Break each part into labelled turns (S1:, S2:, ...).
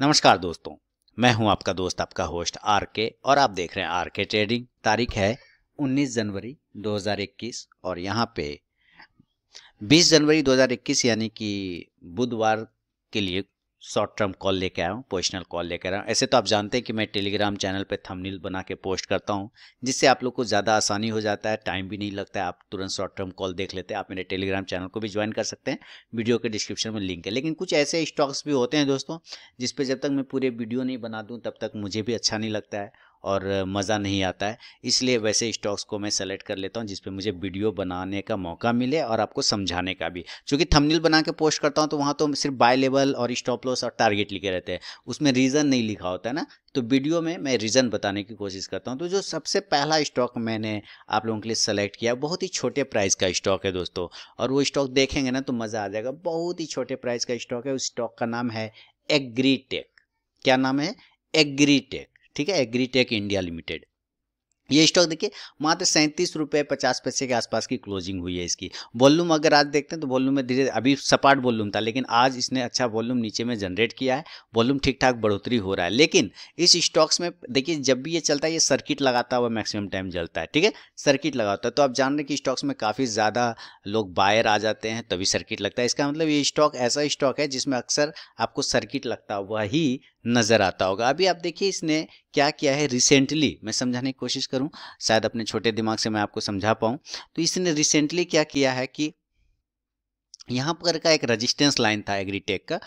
S1: नमस्कार दोस्तों मैं हूं आपका दोस्त आपका होस्ट आर के और आप देख रहे हैं आर के ट्रेडिंग तारीख है 19 जनवरी 2021 और यहां पे 20 जनवरी 2021 यानी कि बुधवार के लिए शॉर्ट टर्म कॉल लेके आया हूँ पोजिशनल कॉल लेकर आया हूँ ऐसे तो आप जानते हैं कि मैं टेलीग्राम चैनल पे थंबनेल बना के पोस्ट करता हूँ जिससे आप लोग को ज़्यादा आसानी हो जाता है टाइम भी नहीं लगता है आप तुरंत शॉर्ट टर्म कॉल देख लेते हैं आप मेरे टेलीग्राम चैनल को भी ज्वाइन कर सकते हैं वीडियो के डिस्क्रिप्शन में लिंक है लेकिन कुछ ऐसे स्टॉक्स भी होते हैं दोस्तों जिसपे जब तक मैं पूरे वीडियो नहीं बना दूँ तब तक मुझे भी अच्छा नहीं लगता है और मज़ा नहीं आता है इसलिए वैसे स्टॉक्स को मैं सेलेक्ट कर लेता हूँ जिसपे मुझे वीडियो बनाने का मौका मिले और आपको समझाने का भी क्योंकि थंबनेल बना के पोस्ट करता हूँ तो वहाँ तो सिर्फ बाय लेवल और स्टॉप लॉस और टारगेट लिखे रहते हैं उसमें रीज़न नहीं लिखा होता है ना तो वीडियो में मैं रीज़न बताने की कोशिश करता हूँ तो जो सबसे पहला स्टॉक मैंने आप लोगों के लिए सेलेक्ट किया बहुत ही छोटे प्राइस का स्टॉक है दोस्तों और वो स्टॉक देखेंगे ना तो मज़ा आ जाएगा बहुत ही छोटे प्राइस का स्टॉक है उस स्टॉक का नाम है एग्रीटेक क्या नाम है एग्रीटेक ठीक है एग्रीटेक इंडिया लिमिटेड ये स्टॉक देखिए मात्र सैंतीस रुपये पचास पैसे के आसपास की क्लोजिंग हुई है इसकी वॉल्यूम अगर आज देखते हैं तो वॉल्यूम में धीरे अभी सपाट वॉल्यूम था लेकिन आज इसने अच्छा वॉल्यूम नीचे में जनरेट किया है वॉल्यूम ठीक ठाक बढ़ोतरी हो रहा है लेकिन इस स्टॉक्स में देखिए जब भी ये चलता है ये सर्किट लगाता हुआ मैक्सिमम टाइम जलता है ठीक है सर्किट लगाता है तो आप जान रहे कि स्टॉक्स में काफ़ी ज़्यादा लोग बायर आ जाते हैं तभी सर्किट लगता है इसका मतलब ये स्टॉक ऐसा स्टॉक है जिसमें अक्सर आपको सर्किट लगता हुआ ही नज़र आता होगा अभी आप देखिए इसने क्या किया है रिसेंटली मैं समझाने की कोशिश करूं शायद अपने छोटे दिमाग से मैं आपको समझा पाऊं तो इसने रिसेंटली क्या किया है कि यहां पर का एक रेजिस्टेंस लाइन था एग्रीटेक का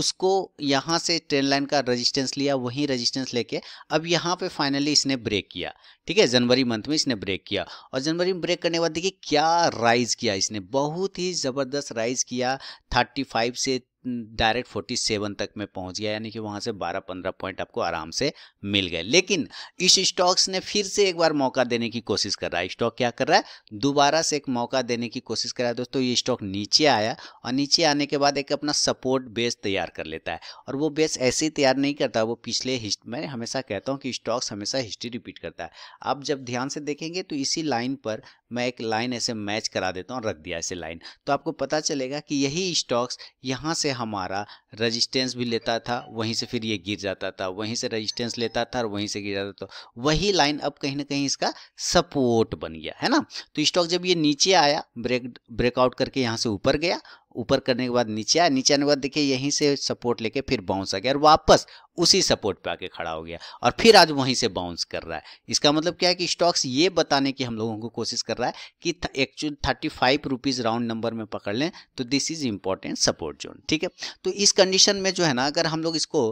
S1: उसको यहां से ट्रेन लाइन का रजिस्टेंस लिया वहीं रेजिस्टेंस लेके अब यहां पे फाइनली इसने ब्रेक किया ठीक है जनवरी मंथ में इसने ब्रेक किया और जनवरी में ब्रेक करने के बाद देखिए क्या राइज किया इसने बहुत ही ज़बरदस्त राइज किया 35 से डायरेक्ट 47 तक में पहुंच गया यानी कि वहां से 12-15 पॉइंट आपको आराम से मिल गए लेकिन इस स्टॉक्स ने फिर से एक बार मौका देने की कोशिश कर रहा है स्टॉक क्या कर रहा है दोबारा से एक मौका देने की कोशिश कर रहा है दोस्तों ये स्टॉक नीचे आया और नीचे आने के बाद एक अपना सपोर्ट बेस तैयार कर लेता है और वो बेस ऐसे ही तैयार नहीं करता वो पिछले मैं हमेशा कहता हूँ कि स्टॉक्स हमेशा हिस्ट्री रिपीट करता है आप जब ध्यान से देखेंगे तो इसी लाइन पर मैं एक लाइन ऐसे मैच करा देता हूँ रख दिया ऐसे लाइन तो आपको पता चलेगा कि यही स्टॉक्स यहाँ से हमारा रेजिस्टेंस भी लेता था वहीं से फिर ये गिर जाता था वहीं से रेजिस्टेंस लेता था और वहीं से गिर जाता था तो वही लाइन अब कहीं ना कहीं इसका सपोर्ट बन गया है ना तो स्टॉक जब ये नीचे आया ब्रेक ब्रेकआउट करके यहाँ से ऊपर गया ऊपर करने के बाद नीचे आया नीचे आने के बाद देखिए यहीं से सपोर्ट लेके फिर बाउंस आ गया और वापस उसी सपोर्ट पे आके खड़ा हो गया और फिर आज वहीं से बाउंस कर रहा है इसका मतलब क्या है कि स्टॉक्स ये बताने की हम लोगों को कोशिश कर रहा है कि actual thirty five rupees round number में पकड़ लें तो this is important support zone ठीक है तो इस कंडीशन में जो है ना अगर हम लोग इसको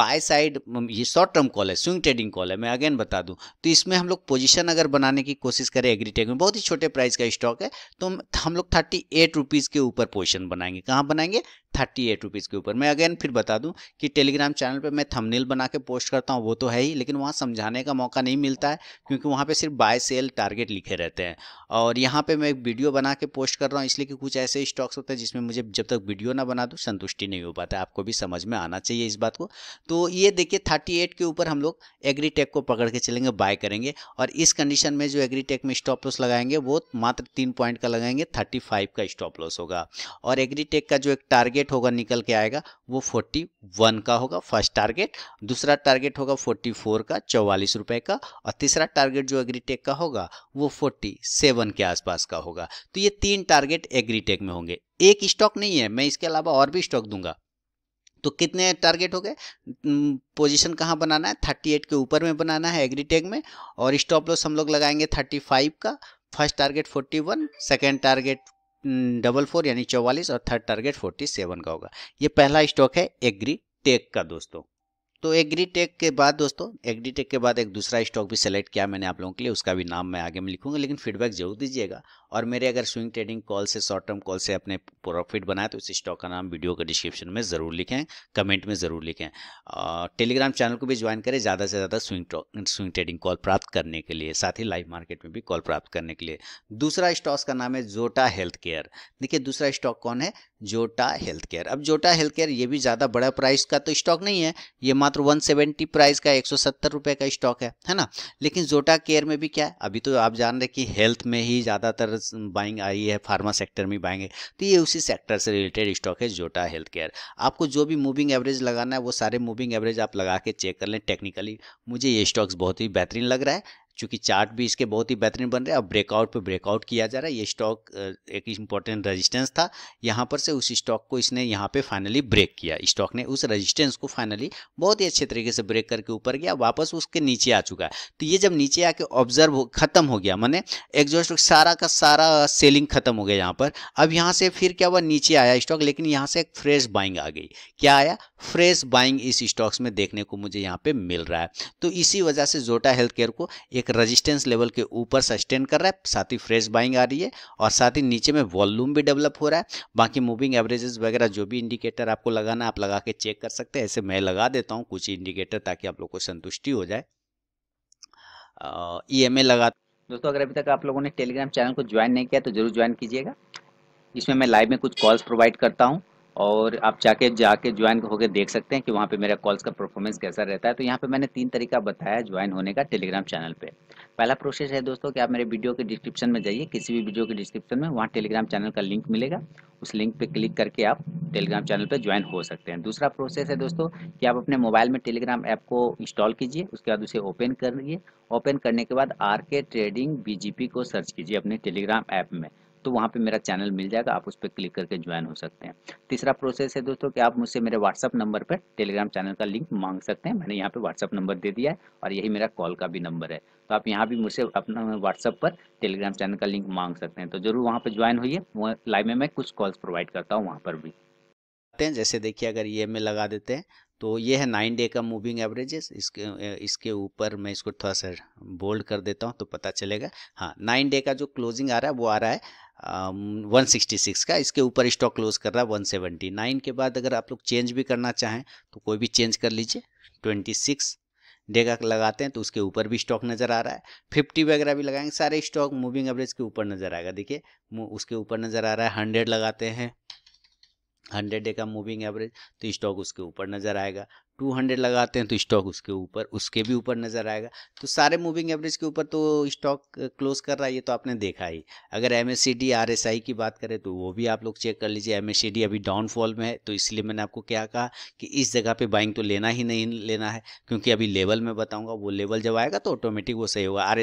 S1: बाय साइड ये शॉर्ट टर्म कॉल है स्विंग ट्रेडिंग कॉल है मैं अगेन बता दूँ तो इसमें हम लोग पोजिशन अगर बनाने की कोशिश करें एग्रीटेक में बहुत ही छोटे प्राइस का स्टॉक है तो हम लोग थर्टी एट रुपीज़ के ऊपर पोजिशन बनाएंगे कहाँ बनाएंगे थर्टी एट रुपीज़ के ऊपर मैं अगेन फिर बता दूं कि टेलीग्राम चैनल पे मैं थंबनेल बना के पोस्ट करता हूं वो तो है ही लेकिन वहां समझाने का मौका नहीं मिलता है क्योंकि वहां पे सिर्फ बाय सेल टारगेट लिखे रहते हैं और यहां पे मैं एक वीडियो बना के पोस्ट कर रहा हूँ इसलिए कि कुछ ऐसे स्टॉक्स होते हैं जिसमें मुझे जब तक वीडियो ना बना दूँ संतुष्टि नहीं हो पाता आपको भी समझ में आना चाहिए इस बात को तो ये देखिए थर्टी के ऊपर हम लोग एग्रीटेक को पकड़ के चलेंगे बाय करेंगे और इस कंडीशन में जो एग्रीटेक में स्टॉप लॉस लगाएंगे वो मात्र तीन पॉइंट का लगाएंगे थर्टी का स्टॉप लॉस होगा और एग्रीटेक का जो एक टारगेट टारगेट होगा निकल के आएगा वो फोर्टी वन का होगा फर्स्ट टारगेट दूसरा टारगेट होगा फोर्टी फोर का चौवालीस रुपए का और तीसरा टारगेट जो एग्रीटेक का होगा वो फोर्टी सेवन के आसपास का होगा तो ये तीन टारगेट एग्रीटेक में होंगे एक स्टॉक नहीं है मैं इसके अलावा और भी स्टॉक दूंगा तो कितने टारगेट हो गए पोजीशन कहाँ बनाना है 38 के ऊपर में बनाना है एग्रीटेक में और स्टॉप लॉस हम लोग लगाएंगे 35 का first target 41 second target double four यानी चौवालीस और थर्ड टारगेट फोर्टी सेवन का होगा ये पहला स्टॉक है एग्री टेक का दोस्तों तो एग्री टेक के बाद दोस्तों एग्री टेक के बाद एक दूसरा स्टॉक भी सेलेक्ट किया मैंने आप लोगों के लिए उसका भी नाम मैं आगे में लिखूंगा लेकिन फीडबैक जरूर दीजिएगा और मेरे अगर स्विंग ट्रेडिंग कॉल से शॉर्ट टर्म कॉल से अपने प्रॉफिट बनाए तो इस स्टॉक का नाम वीडियो का डिस्क्रिप्शन में ज़रूर लिखें कमेंट में ज़रूर लिखें टेलीग्राम चैनल को भी ज्वाइन करें ज़्यादा से ज़्यादा स्विंग स्विंग ट्रेडिंग कॉल प्राप्त करने के लिए साथ ही लाइव मार्केट में भी कॉल प्राप्त करने के लिए दूसरा स्टॉक का नाम है जोटा हेल्थ केयर देखिए दूसरा स्टॉक कौन है जोटा हेल्थ केयर अब जोटा हेल्थ केयर ये भी ज़्यादा बड़ा प्राइस का तो स्टॉक नहीं है ये मात्र 170 प्राइस का एक सौ का स्टॉक है है ना लेकिन जोटा केयर में भी क्या है अभी तो आप जान रहे कि हेल्थ में ही ज़्यादातर बाइंग आई है फार्मा सेक्टर में बाइंग है तो ये उसी सेक्टर से रिलेटेड स्टॉक है जोटा हेल्थ केयर आपको जो भी मूविंग एवरेज लगाना है वो सारे मूविंग एवरेज आप लगा के चेक कर लें टेक्निकली मुझे ये स्टॉक्स बहुत ही बेहतरीन लग रहा है चूँकि चार्ट भी इसके बहुत ही बेहतरीन बन रहे हैं अब ब्रेकआउट पे ब्रेकआउट किया जा रहा है ये स्टॉक एक इंपॉर्टेंट रेजिस्टेंस था यहाँ पर से उस स्टॉक को इसने यहाँ पे फाइनली ब्रेक किया स्टॉक ने उस रेजिस्टेंस को फाइनली बहुत ही अच्छे तरीके से ब्रेक करके ऊपर गया वापस उसके नीचे आ चुका है तो ये जब नीचे आके ऑब्जर्व खत्म हो गया मैंने एग्जॉस्ट सारा का सारा सेलिंग खत्म हो गया यहाँ पर अब यहाँ से फिर क्या हुआ नीचे आया स्टॉक लेकिन यहाँ से एक फ्रेश बाइंग आ गई क्या आया फ्रेश बाइंग इस स्टॉक्स में देखने को मुझे यहाँ पे मिल रहा है तो इसी वजह से जोटा हेल्थ केयर को एक रेजिस्टेंस लेवल के ऊपर सस्टेन कर रहा है साथ ही फ्रेश बाइंग आ रही है और साथ ही नीचे में वॉल्यूम भी डेवलप हो रहा है बाकी मूविंग एवरेजेस वगैरह जो भी इंडिकेटर आपको लगाना आप लगा के चेक कर सकते हैं ऐसे मैं लगा देता हूँ कुछ इंडिकेटर ताकि आप लोग को संतुष्टि हो जाए ई एम लगा दोस्तों अगर अभी तक आप लोगों ने टेलीग्राम चैनल को ज्वाइन नहीं किया तो जरूर ज्वाइन कीजिएगा इसमें मैं लाइव में कुछ कॉल्स प्रोवाइड करता हूँ और आप जाके जाके ज्वाइन होकर देख सकते हैं कि वहाँ पे मेरा कॉल्स का परफॉर्मेंस कैसा रहता है तो यहाँ पे मैंने तीन तरीका बताया ज्वाइन होने का टेलीग्राम चैनल पे पहला प्रोसेस है दोस्तों कि आप मेरे वीडियो के डिस्क्रिप्शन में जाइए किसी भी वीडियो के डिस्क्रिप्शन में वहाँ टेलीग्राम चैनल का लिंक मिलेगा उस लिंक पर क्लिक करके आप टेलीग्राम चैनल पर ज्वाइन हो सकते हैं दूसरा प्रोसेस है दोस्तों कि आप अपने मोबाइल में टेलीग्राम ऐप को इंस्टॉल कीजिए उसके बाद उसे ओपन करिए ओपन करने के बाद आर के ट्रेडिंग बी को सर्च कीजिए अपने टेलीग्राम ऐप में तो वहाँ पे मेरा चैनल मिल जाएगा आप उस पर क्लिक करके ज्वाइन हो सकते हैं तीसरा प्रोसेस है दोस्तों कि आप मुझसे मेरे व्हाट्सअप नंबर पर टेलीग्राम चैनल का लिंक मांग सकते हैं मैंने यहाँ पे व्हाट्सअप नंबर दे दिया है और यही मेरा कॉल का भी नंबर है तो आप यहाँ भी मुझसे अपना व्हाट्सअप पर टेलीग्राम चैनल का लिंक मांग सकते हैं तो जरूर वहाँ पर ज्वाइन होइए लाइव में मैं कुछ कॉल्स प्रोवाइड करता हूँ वहाँ पर भी जैसे देखिए अगर ये में लगा देते हैं तो ये है नाइन डे का मूविंग एवरेजेस इसके इसके ऊपर मैं इसको थोड़ा सा बोल्ड कर देता हूँ तो पता चलेगा हाँ नाइन डे का जो क्लोजिंग आ रहा है वो आ रहा है वन um, 166 का इसके ऊपर स्टॉक क्लोज कर रहा है 179 के बाद अगर आप लोग चेंज भी करना चाहें तो कोई भी चेंज कर लीजिए 26 डे का लगाते हैं तो उसके ऊपर भी स्टॉक नज़र आ रहा है फिफ्टी वगैरह भी लगाएंगे सारे स्टॉक मूविंग एवरेज के ऊपर नज़र आएगा देखिए उसके ऊपर नज़र आ रहा है हंड्रेड लगाते हैं हंड्रेड डे का मूविंग एवरेज तो स्टॉक उसके ऊपर नज़र आएगा टू हंड्रेड लगाते हैं तो स्टॉक उसके ऊपर उसके भी ऊपर नज़र आएगा तो सारे मूविंग एवरेज के ऊपर तो स्टॉक क्लोज कर रहा है ये तो आपने देखा ही अगर एम एस की बात करें तो वो भी आप लोग चेक कर लीजिए एम एस अभी डाउनफॉल में है तो इसलिए मैंने आपको क्या कहा कि इस जगह पर बाइंग तो लेना ही नहीं लेना है क्योंकि अभी लेवल में बताऊँगा वो लेवल जब आएगा तो ऑटोमेटिक वो सही होगा आर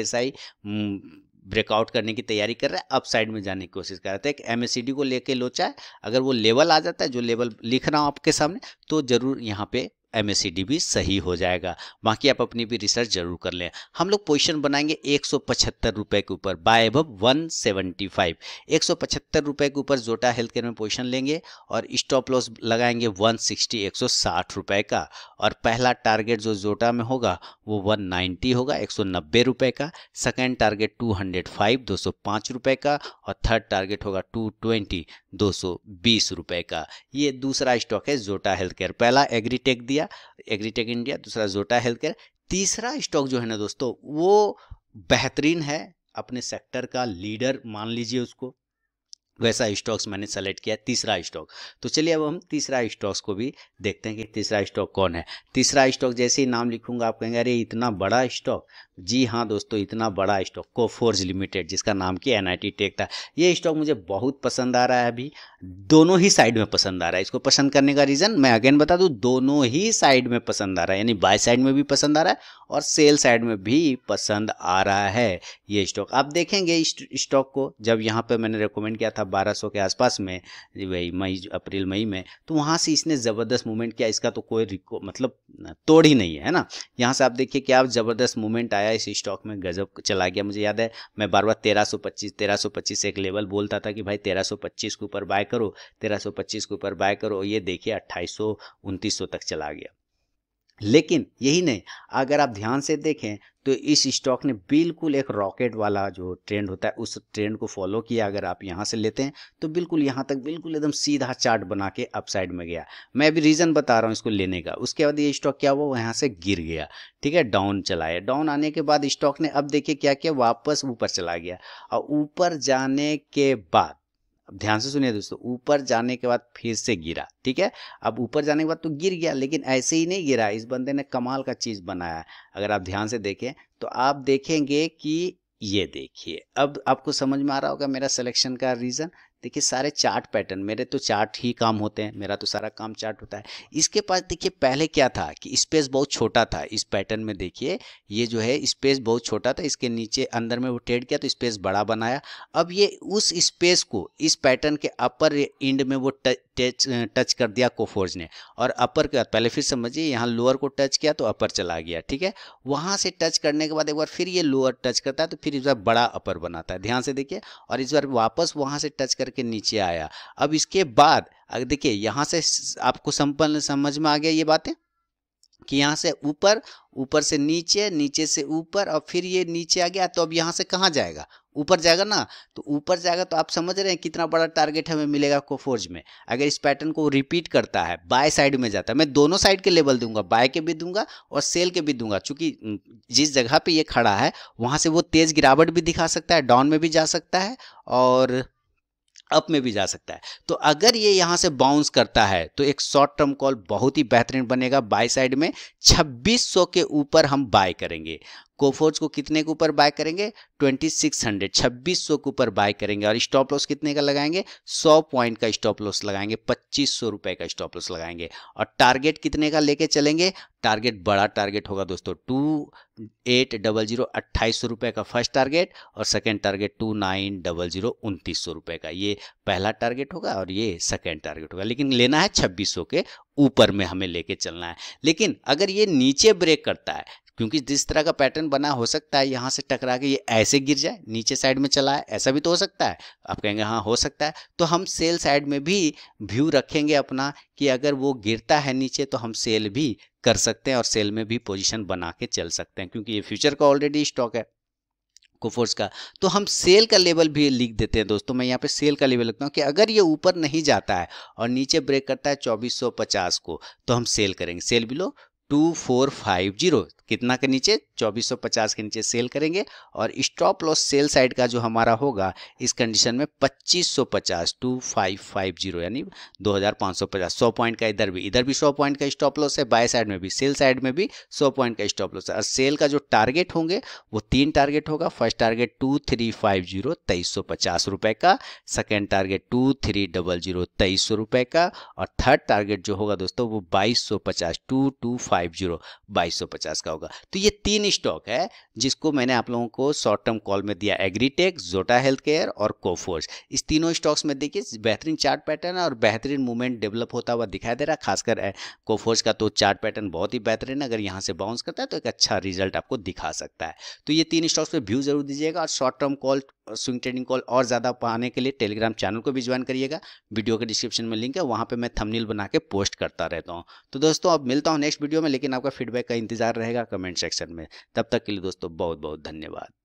S1: ब्रेकआउट करने की तैयारी कर रहा है अप साइड में जाने की कोशिश कर रहा था तो एक एम को लेके लोचा है अगर वो लेवल आ जाता है जो लेवल लिख रहा हूँ आपके सामने तो ज़रूर यहाँ पे एम भी सही हो जाएगा बाकी आप अपनी भी रिसर्च जरूर कर लें हम लोग पोजिशन बनाएंगे एक सौ पचहत्तर रुपये के ऊपर बाय अब वन सेवेंटी फाइव एक सौ पचहत्तर रुपये के ऊपर जोटा हेल्थ केयर में पोजिशन लेंगे और स्टॉप लॉस लगाएंगे वन सिक्सटी एक सौ साठ रुपये का और पहला टारगेट जो जोटा में होगा वो वन नाइन्टी होगा एक सौ नब्बे रुपये का second target two hundred five दो सौ पाँच रुपये का और थर्ड टारगेट होगा टू ट्वेंटी दो सौ बीस रुपये का ये दूसरा स्टॉक है जोटा हेल्थ केयर पहला एग्रीटेक दिया इंडिया एग्रीटेक इंडिया दूसरा जोटा हेल्थ केयर तीसरा स्टॉक जो है ना दोस्तों वो बेहतरीन है अपने सेक्टर का लीडर मान लीजिए उसको वैसा स्टॉक्स मैंने सेलेक्ट किया तीसरा स्टॉक तो चलिए अब हम तीसरा स्टॉक्स को भी देखते हैं कि तीसरा स्टॉक कौन है तीसरा स्टॉक जैसे ही नाम लिखूंगा आप कहेंगे अरे इतना बड़ा स्टॉक जी हाँ दोस्तों इतना बड़ा स्टॉक कोफोर्ज लिमिटेड जिसका नाम कि एन टेक था ये स्टॉक मुझे बहुत पसंद आ रहा है अभी दोनों ही साइड में पसंद आ रहा है इसको पसंद करने का रीज़न मैं अगेन बता दूँ दोनों ही साइड में पसंद आ रहा है यानी बाय साइड में भी पसंद आ रहा है और सेल साइड में भी पसंद आ रहा है ये स्टॉक आप देखेंगे स्टॉक को जब यहाँ पर मैंने रिकमेंड किया था सौ के आसपास में वही मई अप्रैल मई में तो वहाँ से इसने ज़बरदस्त मूवमेंट किया इसका तो कोई मतलब तोड़ ही नहीं है, ना यहाँ से आप देखिए क्या ज़बरदस्त मूवमेंट आया इस स्टॉक में गजब चला गया मुझे याद है मैं बार बार तेरह सौ पच्चीस तेरह सौ पच्चीस एक लेवल बोलता था कि भाई तेरह सौ पच्चीस के ऊपर बाय करो तेरह सौ पच्चीस के ऊपर बाय करो ये देखिए अट्ठाईस सौ तक चला गया लेकिन यही नहीं अगर आप ध्यान से देखें तो इस स्टॉक ने बिल्कुल एक रॉकेट वाला जो ट्रेंड होता है उस ट्रेंड को फॉलो किया अगर आप यहाँ से लेते हैं तो बिल्कुल यहाँ तक बिल्कुल एकदम सीधा चार्ट बना के अपसाइड में गया मैं अभी रीज़न बता रहा हूँ इसको लेने का उसके बाद ये स्टॉक क्या हुआ वो यहाँ से गिर गया ठीक है डाउन चलाया डाउन आने के बाद स्टॉक ने अब देखिए क्या किया वापस ऊपर चला गया और ऊपर जाने के बाद अब ध्यान से सुनिए दोस्तों ऊपर जाने के बाद फिर से गिरा ठीक है अब ऊपर जाने के बाद तो गिर गया लेकिन ऐसे ही नहीं गिरा इस बंदे ने कमाल का चीज़ बनाया अगर आप ध्यान से देखें तो आप देखेंगे कि ये देखिए अब आपको समझ में आ रहा होगा मेरा सिलेक्शन का रीज़न देखिए सारे चार्ट पैटर्न मेरे तो चार्ट ही काम होते हैं मेरा तो सारा काम चार्ट होता है इसके पास देखिए पहले क्या था कि स्पेस बहुत छोटा था इस पैटर्न में देखिए ये जो है स्पेस बहुत छोटा था इसके नीचे अंदर में वो ट्रेड किया तो स्पेस बड़ा बनाया अब ये उस स्पेस को इस पैटर्न के अपर इंड में वो टच टच कर दिया कोफोर्ज ने और अपर के बाद पहले फिर समझिए यहाँ लोअर को टच किया तो अपर चला गया ठीक है वहाँ से टच करने के बाद एक बार फिर ये लोअर टच करता है तो फिर इस बार बड़ा अपर बनाता है ध्यान से देखिए और इस बार वापस वहाँ से टच कर करके नीचे आया अब इसके बाद अगर देखिए यहाँ से आपको संपन्न समझ में आ गया ये बातें कि यहाँ से ऊपर ऊपर से नीचे नीचे से ऊपर और फिर ये नीचे आ गया तो अब यहाँ से कहाँ जाएगा ऊपर जाएगा ना तो ऊपर जाएगा तो आप समझ रहे हैं कितना बड़ा टारगेट हमें मिलेगा कोफोर्ज में अगर इस पैटर्न को रिपीट करता है बाय साइड में जाता है मैं दोनों साइड के लेवल दूंगा बाय के भी दूंगा और सेल के भी दूंगा चूंकि जिस जगह पे ये खड़ा है वहाँ से वो तेज़ गिरावट भी दिखा सकता है डाउन में भी जा सकता है और अप में भी जा सकता है तो अगर ये यहाँ से बाउंस करता है तो एक शॉर्ट टर्म कॉल बहुत ही बेहतरीन बनेगा बाय साइड में 2600 के ऊपर हम बाय करेंगे कोफोर्स को कितने के ऊपर बाय करेंगे ट्वेंटी सिक्स हंड्रेड छब्बीस सौ के ऊपर बाय करेंगे और स्टॉप लॉस कितने का लगाएंगे सौ पॉइंट का स्टॉप लॉस लगाएंगे पच्चीस सौ रुपए का स्टॉप लॉस लगाएंगे और टारगेट कितने का लेके चलेंगे टारगेट बड़ा टारगेट होगा दोस्तों टू एट डबल जीरो अट्ठाईस सौ रुपए का फर्स्ट टारगेट और second target two nine double zero उनतीस सौ रुपए का ये पहला टारगेट होगा और ये सेकेंड टारगेट होगा लेकिन लेना है छब्बीस सौ के ऊपर में हमें लेके चलना है लेकिन अगर ये नीचे ब्रेक करता है क्योंकि जिस तरह का पैटर्न बना हो सकता है यहाँ से टकरा के ये ऐसे गिर जाए नीचे साइड में चला है ऐसा भी तो हो सकता है आप कहेंगे हाँ हो सकता है तो हम सेल साइड में भी व्यू रखेंगे अपना कि अगर वो गिरता है नीचे तो हम सेल भी कर सकते हैं और सेल में भी पोजीशन बना के चल सकते हैं क्योंकि ये फ्यूचर का ऑलरेडी स्टॉक है कोफोर्स का तो हम सेल का लेवल भी लिख देते हैं दोस्तों मैं यहाँ पे सेल का लेवल लिखता हूँ कि अगर ये ऊपर नहीं जाता है और नीचे ब्रेक करता है 2450 को तो हम सेल करेंगे sell below two four five zero कितना के नीचे 2450 के नीचे सेल करेंगे और स्टॉप लॉस सेल साइड का जो हमारा होगा इस कंडीशन में 2550 2550 यानी 2550 सौ पॉइंट का इधर भी इधर भी 100 पॉइंट का स्टॉप लॉस है बाय साइड में भी सेल साइड में भी 100 पॉइंट का स्टॉप लॉस है और सेल का जो टारगेट होंगे वो तीन टारगेट होगा first target two three five zero तेईस सौ पचास रुपए का second target two three double zero तेईस सौ रुपए का और थर्ड टारगेट जो होगा दोस्तों वो बाईस सौ पचास टू टू फाइव जीरो बाईस सौ पचास का होगा होगा तो ये तीन स्टॉक है जिसको मैंने आप लोगों को शॉर्ट टर्म कॉल में दिया एग्रीटेक जोटा हेल्थ केयर और कोफोर्स इस तीनों स्टॉक्स में देखिए बेहतरीन चार्ट पैटर्न और बेहतरीन मूवमेंट डेवलप होता हुआ दिखाई दे रहा है खासकर कोफोर्स का तो चार्ट पैटर्न बहुत ही बेहतरीन अगर यहाँ से बाउंस करता है तो एक अच्छा रिजल्ट आपको दिखा सकता है तो ये तीन स्टॉक्स पर व्यू जरूर दीजिएगा और short term call swing trading call और ज़्यादा पाने के लिए टेलीग्राम चैनल को भी ज्वाइन करिएगा वीडियो के डिस्क्रिप्शन में लिंक है वहाँ पे मैं थंबनेल बना के पोस्ट करता रहता हूँ तो दोस्तों अब मिलता हूँ नेक्स्ट वीडियो में लेकिन आपका फीडबैक का इंतजार रहेगा कमेंट सेक्शन में तब तक के लिए दोस्तों बहुत बहुत धन्यवाद